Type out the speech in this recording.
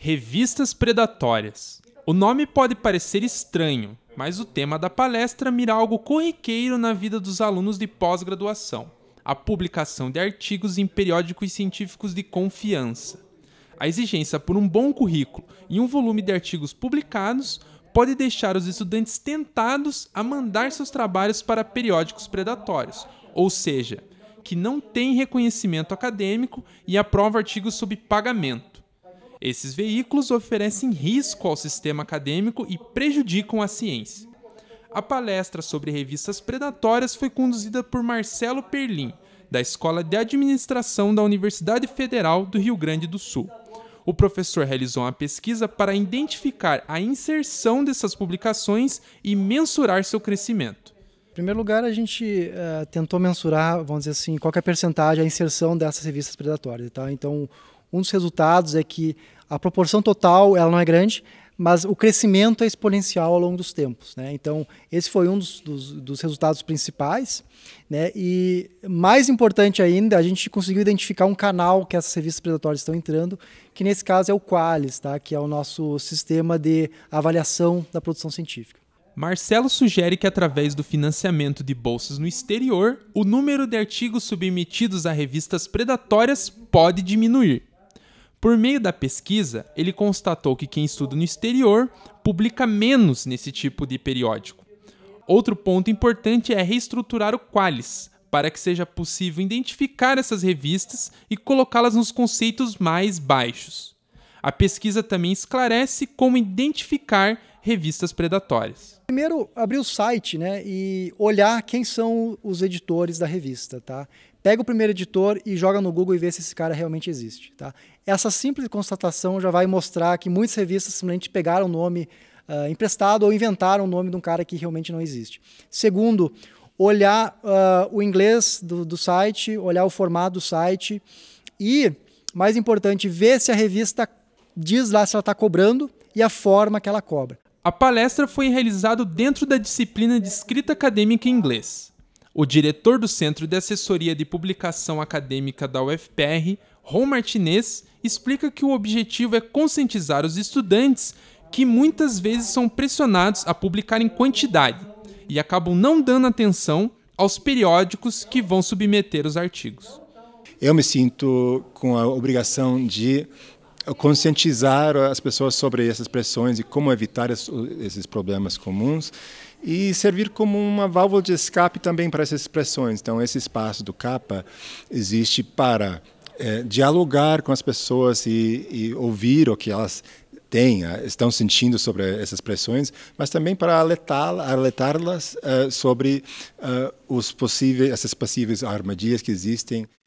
Revistas Predatórias. O nome pode parecer estranho, mas o tema da palestra mira algo corriqueiro na vida dos alunos de pós-graduação: a publicação de artigos em periódicos científicos de confiança. A exigência por um bom currículo e um volume de artigos publicados pode deixar os estudantes tentados a mandar seus trabalhos para periódicos predatórios, ou seja, que não têm reconhecimento acadêmico e aprova artigos sob pagamento. Esses veículos oferecem risco ao sistema acadêmico e prejudicam a ciência. A palestra sobre revistas predatórias foi conduzida por Marcelo Perlim, da Escola de Administração da Universidade Federal do Rio Grande do Sul. O professor realizou uma pesquisa para identificar a inserção dessas publicações e mensurar seu crescimento. Em primeiro lugar, a gente uh, tentou mensurar, vamos dizer assim, qual é a percentagem, a inserção dessas revistas predatórias. Tá? Então, um dos resultados é que a proporção total ela não é grande, mas o crescimento é exponencial ao longo dos tempos. Né? Então, esse foi um dos, dos, dos, resultados principais. Né? E mais importante ainda, a gente conseguiu identificar um canal que essas revistas predatórias estão entrando, que nesse caso é o Qualis, tá? que é o nosso sistema de avaliação da produção científica. Marcelo sugere que, através do financiamento de bolsas no exterior, o número de artigos submetidos a revistas predatórias pode diminuir. Por meio da pesquisa, ele constatou que quem estuda no exterior publica menos nesse tipo de periódico. Outro ponto importante é reestruturar o Qualis, para que seja possível identificar essas revistas e colocá-las nos conceitos mais baixos. A pesquisa também esclarece como identificar revistas predatórias. Primeiro, abrir o site né, e olhar quem são os editores da revista. Tá? Pega o primeiro editor e joga no Google e vê se esse cara realmente existe. Tá? Essa simples constatação já vai mostrar que muitas revistas simplesmente pegaram o nome uh, emprestado ou inventaram o nome de um cara que realmente não existe. Segundo, olhar uh, o inglês do, do site, olhar o formato do site e, mais importante, ver se a revista diz lá se ela está cobrando e a forma que ela cobra. A palestra foi realizada dentro da disciplina de escrita acadêmica em inglês. O diretor do Centro de Assessoria de Publicação Acadêmica da UFPR, Ron Martinez, explica que o objetivo é conscientizar os estudantes que muitas vezes são pressionados a publicar em quantidade e acabam não dando atenção aos periódicos que vão submeter os artigos. Eu me sinto com a obrigação de conscientizar as pessoas sobre essas pressões e como evitar esses problemas comuns e servir como uma válvula de escape também para essas pressões. Então, esse espaço do CAPA existe para é, dialogar com as pessoas e, e ouvir o que elas têm, eh, estão sentindo sobre essas pressões, mas também para alertá-las uh, sobre uh, os possíveis, essas possíveis armadilhas que existem.